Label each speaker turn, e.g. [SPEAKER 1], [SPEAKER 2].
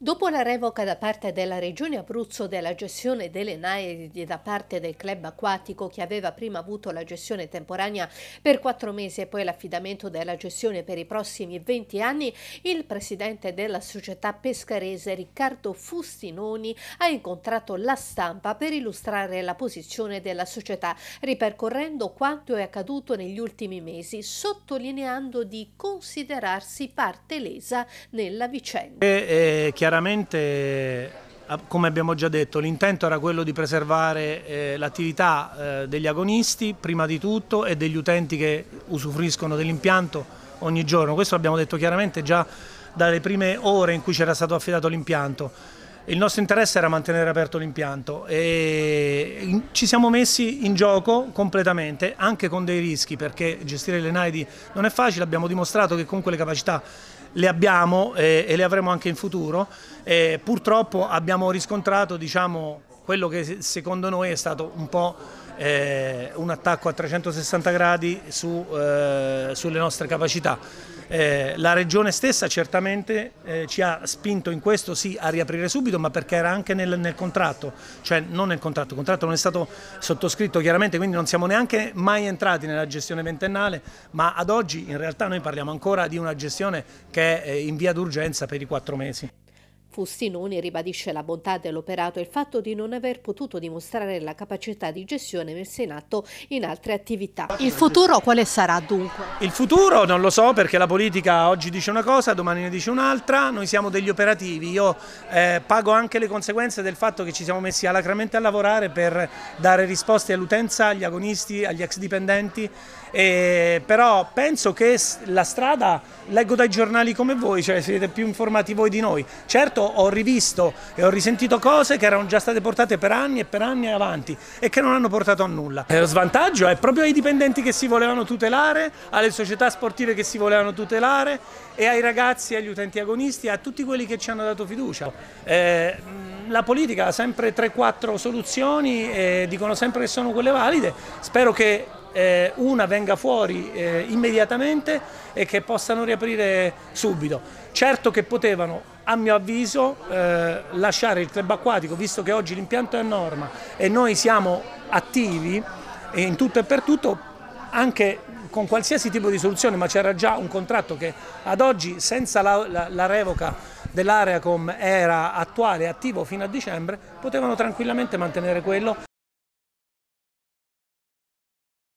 [SPEAKER 1] Dopo la revoca da parte della Regione Abruzzo della gestione delle naidi da parte del club acquatico che aveva prima avuto la gestione temporanea per quattro mesi e poi l'affidamento della gestione per i prossimi 20 anni, il presidente della società pescarese Riccardo Fustinoni ha incontrato la stampa per illustrare la posizione della società, ripercorrendo quanto è accaduto negli ultimi mesi, sottolineando di considerarsi parte lesa nella vicenda.
[SPEAKER 2] E, eh, eh chiaramente eh, come abbiamo già detto, l'intento era quello di preservare eh, l'attività eh, degli agonisti prima di tutto e degli utenti che usufruiscono dell'impianto ogni giorno. Questo abbiamo detto chiaramente già dalle prime ore in cui c'era stato affidato l'impianto. Il nostro interesse era mantenere aperto l'impianto e ci siamo messi in gioco completamente, anche con dei rischi, perché gestire le Naidi non è facile, abbiamo dimostrato che comunque le capacità le abbiamo eh, e le avremo anche in futuro. Eh, purtroppo abbiamo riscontrato diciamo, quello che secondo noi è stato un po' eh, un attacco a 360 gradi su, eh, sulle nostre capacità. Eh, la regione stessa certamente eh, ci ha spinto in questo sì a riaprire subito ma perché era anche nel, nel, contratto, cioè non nel contratto, il contratto non è stato sottoscritto chiaramente quindi non siamo neanche mai entrati nella gestione ventennale ma ad oggi in realtà noi parliamo ancora di una gestione che è eh, in via d'urgenza per i quattro mesi.
[SPEAKER 1] Fustinoni ribadisce la bontà dell'operato e il fatto di non aver potuto dimostrare la capacità di gestione messa in atto in altre attività. Il futuro quale sarà
[SPEAKER 2] dunque? Il futuro non lo so perché la politica oggi dice una cosa, domani ne dice un'altra, noi siamo degli operativi, io eh, pago anche le conseguenze del fatto che ci siamo messi alacramente a lavorare per dare risposte all'utenza, agli agonisti, agli ex dipendenti, e, però penso che la strada, leggo dai giornali come voi, cioè siete più informati voi di noi, certo letto ho rivisto e ho risentito cose che erano già state portate per anni e per anni avanti e che non hanno portato a nulla. E eh, lo svantaggio è proprio ai dipendenti che si volevano tutelare, alle società sportive che si volevano tutelare e ai ragazzi, agli utenti agonisti, a tutti quelli che ci hanno dato fiducia. Eh, la politica ha sempre 3-4 soluzioni e dicono sempre che sono quelle valide, spero che eh, una venga fuori eh, immediatamente e che possano riaprire subito. Certo che potevano a mio avviso eh, lasciare il club acquatico, visto che oggi l'impianto è a norma e noi siamo attivi in tutto e per tutto, anche con qualsiasi tipo di soluzione, ma c'era già un contratto che ad oggi senza la, la, la revoca dell'area come era attuale e attivo fino a dicembre, potevano tranquillamente mantenere quello